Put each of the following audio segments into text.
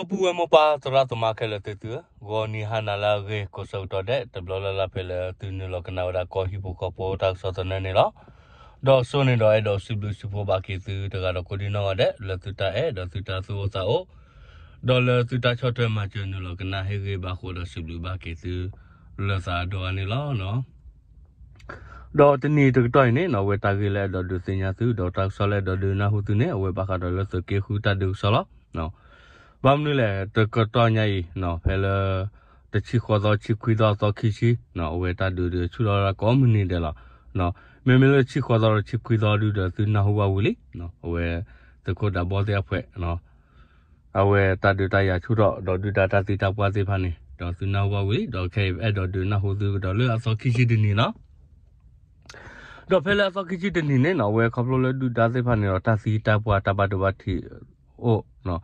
တပူမပါသရတမခဲလတတဂောနီဟနာလာဂေကိုစောတတဲ့တဘလလလဖဲလသူနလကနာရာကောဟီဘကပေါ်တာဆတနနေလားဒေါ်ဆိုနေတော့အဲ့တော့စီဘလူစီဖောပါကီသူတကတော့ကိုဒီနောတဲ့လသူတာအဲ့ဒေါ်သူတာသူသာအိုဒေါ်လသူတာချော့တဲ့မှာကျွနလကနာဟေဂေဘခိုလစီဘလူပါကီသူလသာဒေါ်နေလားနော်တော့တနေ့တတိုင်းနဲ့နော်ဝဲတာကြီးလဲတော့ဒုစင်ညာသူဒေါက်တာဆော်လဲတော့ဒုနာဟုသူနဲ့အဝဲပါကတော့လစကေခုတဒုဆော်လားနော်ဘာမနလဲတကတော်ညိုင်နော်ဖဲလာတချီခေါ်တော့ချီခွေတော့တော့ခီချီနော်ဝဲတာဒူဒူချူတော့ကောမနီတယ်လားနော်မေမေလချီခေါ်တော့ချီခွေတော့ဒူဒူသူနာဟူပါဝီလေနော်ဝဲတကုတ်တာဘောတဲ့အဖွဲ့နော်အဝဲတဒူတရချူတော့ဒေါ်ဒူတာတာတီတာပွားသေးဖာနေတော့သူနာဟူပါဝီဒေါ်ခဲအဲ့ဒေါ်ဒူနာဟူသူတော့လဲအစောခီချီဒီနီနော်တော့ဖဲလာစောခီချီဒီနီနဲ့နော်ဝဲခေါပလိုလဲဒူတာသေးဖာနေတော့တာစီတာပွားတာပါတပါတီအိုနော်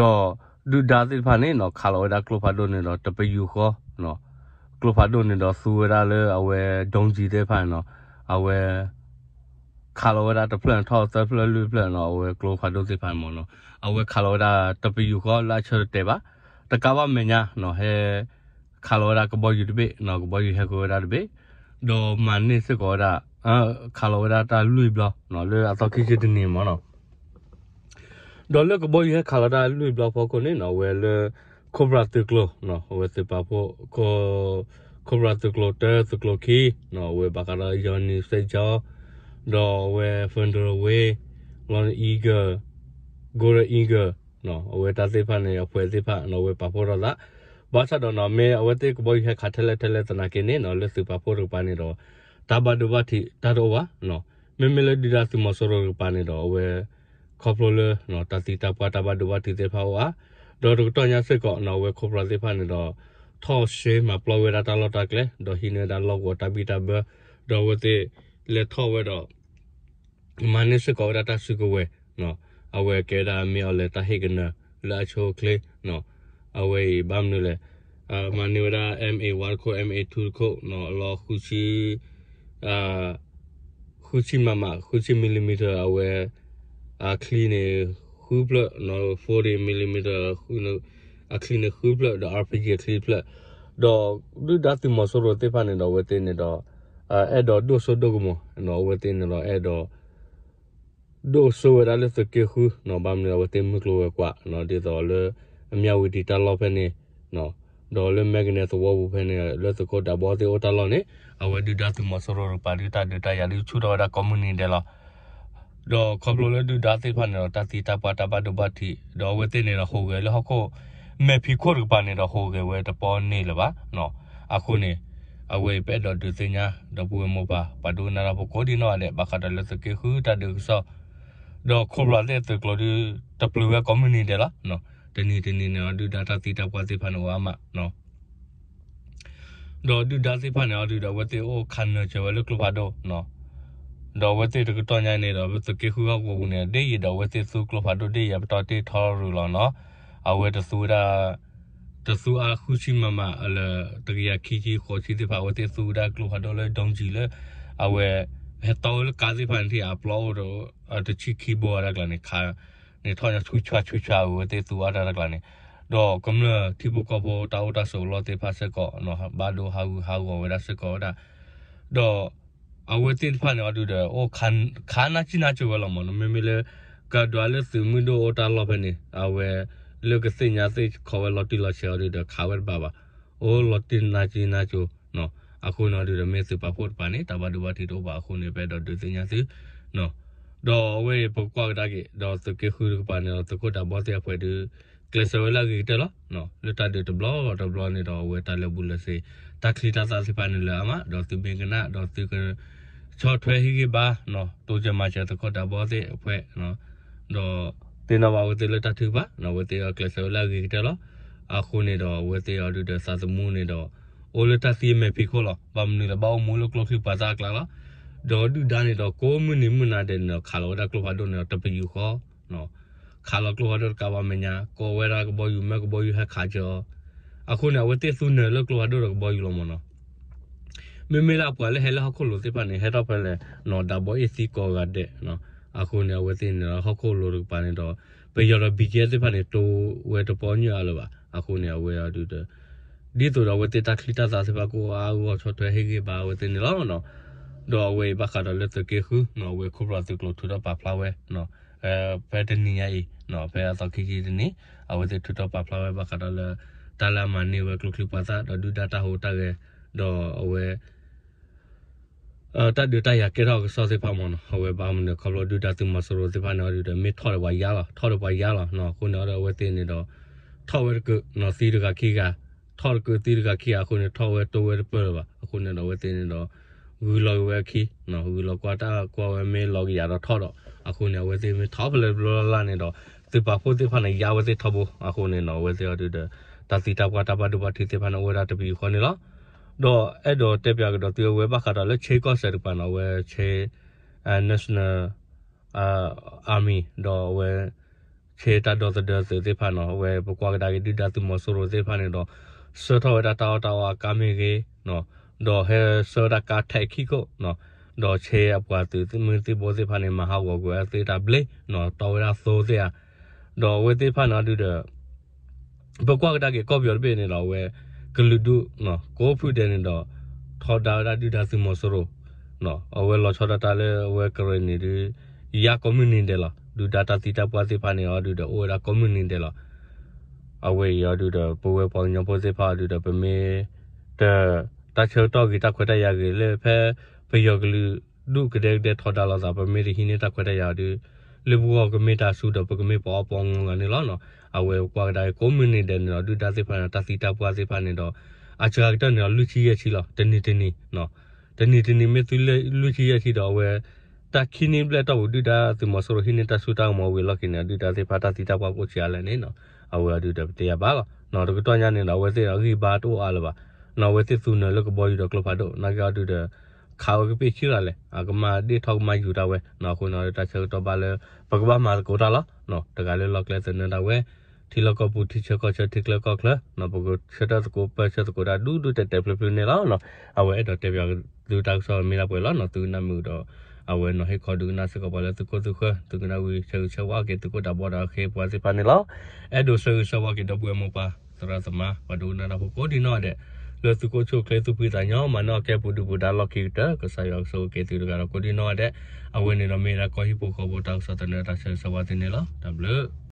တော့ဒူဒါသစ်ဖာနေနော်ခါလောဒါကလိုဖာဒိုနေတော့တပယူခောနော်ကလိုဖာဒိုနေတော့ဆူဝရာလဲအဝဲဒုံဂျီတဲ့ဖာနော်အဝဲခါလောဒါတပလန်ထောက်သပလလူပလန်နော်အဝဲကလိုဖာဒိုသစ်ဖာမနော်အဝဲခါလောဒါတပယူခောလာချရတဲ့ပါတကဘာမညာနော်ဟဲခါလောဒါကဘောယူတပိနော်ကဘောယူဟဲကိုရာတပိတော့မန်နေစကောဒါအခါလောဒါတာလွိဘလနော်လွိအတော့ခိခိတနေမနော်ဒေါ်လကဘောရဲ့ခလာဒါလူဘလဖောကိုနေနော်ဝဲလကိုဘရာတကလနော်ဝဲတပါဖို့ကိုကိုဘရာတကလတဲတကလခီနော်ဝဲဘကရာယောနီစေချောဒေါ်ဝဲဖန်ဒရဝဲလွန်အီဂါဂိုရအီဂါနော်ဝဲတာစေဖာနေအဖွဲစေဖာနော်ဝဲပါဖို့ရလားဘာသာတော့နော်မဲအဝဲတေကဘောရဲ့ခထလက်ထလက်တနာကင်းနေနော်လက်စပါဖို့ရပါနေတော့တာဘဒဝတိတာတော့ဝါနော်မေမေလဒီဒါစမဆောရပါနေတော့ဝဲခေါပလိုလနော်တတိတပွားတဘဒဝတိတေဖာဝါဒေါ်တော်ညာစက်ကောနော်ဝဲခေါပလိုတေဖာနေတော့ထောရှေမပလဝဲရတာလောတာကလေဒေါ်ဟိနေတာလောက်ဝတာဘီတာဘဒေါ်ဝတိလေထောဝဲတော့မနစ်စကောရတာစုကဝဲနော်အဝဲကဲတာမြော်လေတဟိကနလာချိုကလေနော်အဝဲဘမ်နုလေအာမနီဝရာ MA1 ကို MA2 ကိုနော်လောခုချီအာခုချီမမခုချီမီလီမီတာအဝဲ a clean hoopla no 40 mm you know a clean hoopla the rpg clean pla do do that the mosoro te pa ne do wete ne do a do do so do mo no wete ne do a do do so wa le te ke hu no ba me do wete mu klo wa kwa no de do le a mya wi di ta lo pe ne no do le magnet wo bu pe ne le te ko da bo te o ta lo ne a we do that the mosoro pa di ta de ta ya li chu do da community de lo တော့ခေါပလိုလဒူဒါသိဖာနေတော့တတိတပါတပါဒဘတိတော့ဝသိနေတော့ဟိုကဲလဟကိုမေဖီခိုရပါနေတော့ဟိုကဲဝဲတပေါ်နေလပါနော်အခုနေအဝေးပဲတော့ဒုစညာတော့ပွေမပါပဒူနာရဘကိုဒီနော်လေဘခတလစကေခူတဒုဆောတော့ခေါပလိုလေတကလိုဒီတပလူဝဲကွန်မြူနတီလားနော်တနေ့တနေ့နော်ဒူဒါတာတိတပါသိဖာနော်အမနော်တော့ဒူဒါသိဖာနော်ဒူဒါဝသိအိုခန်နော်ချေဝဲလကလပါတော့နော်ดอวติรกตอนใหญ่เนี่ยดอวติเกคือกูเนี่ยได้ยดอวติสุกลพาดูได้ยาปตอติทอรูลอเนาะเอาเวตสูดาตสูอาคุชิมามาอะไรตกยาคีคีขอชิติภาวติสูดากลพาดูเลยดงจีเลยเอาเวเฮตอลกาซิพันที่อัปโหลดอัตชิคีบัวรักลานี่ค่ะนี่ทอนชุชวาชุชาวเวติสูอารักลานี่ดอกกําเนที่บุกบตาวตาโซลอเตพาสกอเนาะบาโดฮาฮูฮาวเวดาสกอดาดอกအဝတင်ဖန်အတူတဲ့အိုခန်ခါနာချိနာချိုဝလာမနမေမေလေကဒွာလေစမွန်းဒိုအတာလောဖနေအဝဲလောကစင်ညာစိခေါ်ဝလော်တီလော်ရှယ်ရီတဲ့ခါဝဲဘာဘာအိုလော်တင်နာချိနာချိုနော်အခုနော်ဒီမေစပါဖို့ပါနေတာဘာဒဘာတီတော့ဘာအခုနေပဲတော့ဒုစင်ညာစိနော်တော့ဝဲပကွာတာကေတော့စကေခူရပန်တော့တကုတ်တာဘောတဲ့ဖွဲ့တူကလစဝလာကြီးတလားနော်လတဒတဘလဒဘလနေတော့ဝဲတလဘူးလစေတခလီတာသစပန်လာမဒေါ်သူဘင်ကနာဒေါ်သူကချောထွဲဟိကပါနော်တိုးချမချတခေါ်တာဘောတဲ့အဖွဲနော်တော့တင်တော့ဝဲလတထူပါနော်ဝဲတဲ့ကလစဝလာကြီးတလားအခုနေတော့ဝဲတဲ့အဒူတသသမူနေတော့အိုလတစီမေဖီခေါ်လားဘာမနေလဘောမူလကလခလပါသာကလာလားဒေါ်ဒူဒါနေတော့ကိုမူနေမနာတဲ့နော်ခါလောဒါကလပါဒိုနော်တပယူခေါ်နော်ခါလကလိုဟာဒတ်ကဝမညာကိုဝဲရာကဘောယူမကဘောယူဟခါကျော်အခုနဝတိသုနယ်လကလိုဟာဒတ်ကဘောယူလမနောမေမေလာပွာလေဟဲလာဟခုလိုတိပနေဟဲတော့ပဲလေနော်ဒါဘောအေစီကောကတဲ့နော်အခုနဝတိနယ်ဟခုလိုရပနေတော့ပေရတော့ဘီကျဲတိပနေတိုးဝဲတပေါ်ညရလပါအခုနဝဲရတူတဲ့ဒီတော့ဝတိတခလီတာသာစပါကိုအာဝချတ်ဟေကေပါဝတိနယ်လောနော်တော့ဝေးပါခါတော့လက်တကေခုနော်ဝေးခုပရတကလိုထူတော့ပါဖလာဝဲနော်ဖက်တနီယာအီနော်ဖက်အတော့ခိခိတနီအဝတ်ထုတ်တော့ပဖလာဝဲဘကတလာတလာမနီဝဲကလုကလုပါသာတော့ဒူဒတာဟိုတာရဲ့တော့အဝဲအတဒူတရကေတော့စောစေဖမနဟဝဲဘာမနကလောဒူဒတူမဆရိုစေဖနော်ဒူမေထော်ရဝါရလာထော်ရဝါရလာနော်ခုနော်တော့ဝဲတင်နေတော့ထော်ဝဲကနော်စီရကခိကထော်ကတီရကခိအခုနော်ထော်ဝဲတိုးဝဲပေါ်ပါအခုနော်တော့ဝဲတင်နေတော့ဝူလောဝဲခိနော်ဝူလောကွာတာကွာဝဲမေလောကရတော့ထော်တော့အခုနေဝဲစီမထောက်ဖလဘလလာနေတော့ဒီပါဖို့ဒီဖာနေရဝဲစီထောက်ဖို့အခုနေတော့ဝဲစီရတူတဲ့တာစီတပ်ကတပ်ပတ်တူပါတီစီဖာနေဝဲတာတပီခေါ်နေလားတော့အဲ့တော့တက်ပြကတော့သူဝဲပါခါတော့လက်ချေကော့ဆက်တပန်တော့ဝဲချေအဲ national အာအာမီတော့ဝဲခေတတော်တဲ့စေသေးဖာနော်ဝဲဘကွာကတာကတိတာသူမဆိုရိုသေးဖာနေတော့ဆွထောဝဲတာတာတာဝါကာမေကေနော်တော့ဟဲဆောဒကာထိုက်ခိကိုနော်ดอเชียกว่าตือมือตีโบสิพันในมาฮาวกว่าตีตาเบลนอตอเวลาโซเสียดอเวตีพันนอดูเดบกว่ากระดาเกก็เบียดเบนเราเวกลุดูนอโกพูดเดนดอทอดาวดาดูดาซิมอสโรนอเอาเวลอชอดาตาเลเวกรณีดูยาคอมมิวนินเดลดูดาตาตีตาปวาสิพันนอดูเดโอดาคอมมิวนินเดลအဝေးရဒူဒပဝေပေါညပိုစေဖာဒူဒပမေတတချေတော့ဂီတာခွတ်တရရလေဖဲဖေယောကလူဒုကတဲ့တဲ့ထော်တာလာစာပမေရီဟိနေတာခွတဲ့ရာဒီလေဘူကမေတာစုတော့ပကမေပေါ်ပေါငငနေလောနော်အဝဲကွာတဲ့ကွန်မြူနတီတဲ့နော်ဒုတာစိဖာတာစီတာပွားစိဖာနေတော့အချာတက်နော်လူချီရချီလောတနေတနေနော်တနေတနေမေသူလေလူချီရချီတော့ဝဲတာခင်းနေပြတော့ဒုတာသူမဆောဟိနေတာစုတောင်းမဝဲလောက်ကင်းဒုတာစိဖာတာစီတာပွားကိုချီရလဲနေနော်အဝဲဒုတာတရားပါလားနော်တော့တော့ညနေတော့ဝဲစေတော့ဂီဘာတိုအားလပါနော်ဝဲစစ်စုနော်လောက်ကဘောယူတော့ကလဖာတော့နာဂါဒုတာခါဝကပိရှိရလေအကမာဒီထောက်မယူတာဝဲနော်ခုနော်တချက်တော့ပါလေဘကဘာမာကိုတာလားနော်တကလေးလောက်လဲစနေတာဝဲทีละก็ปูที่เชก็เชที่ละก็ละนะปกติเชตัดกูไปเชตกูได้ดูดูแต่แต่เพลินเนี่ยแล้วเนาะเอาไว้ดอกเตียบดูตาสอนมีรับไว้แล้วเนาะตัวนั้นมือดอกเอาไว้เนาะให้ขอดูน่าสกปรกแล้วตัวกูตัวกูตัวกูน่าวิเชเชว่าเกตัวกูดับบอดเอาเคปว่าสิพันนี่แล้วเอ็ดูเชเชว่าเกดับเวมอปะตระสมาวัดูนั่นนะพวกกูดีเนาะเด็กလစုကိုချိုကလေသူပိတညောမနောကေပုဒုပဒါလကိတကဆာယောဆိုကေသူကတော့ကိုဒီနောတဲ့အဝင်နေတော့မေရာကိုဟိပုခောဘတောက်ဆတနေတာဆယ်စဝတင်နေလား W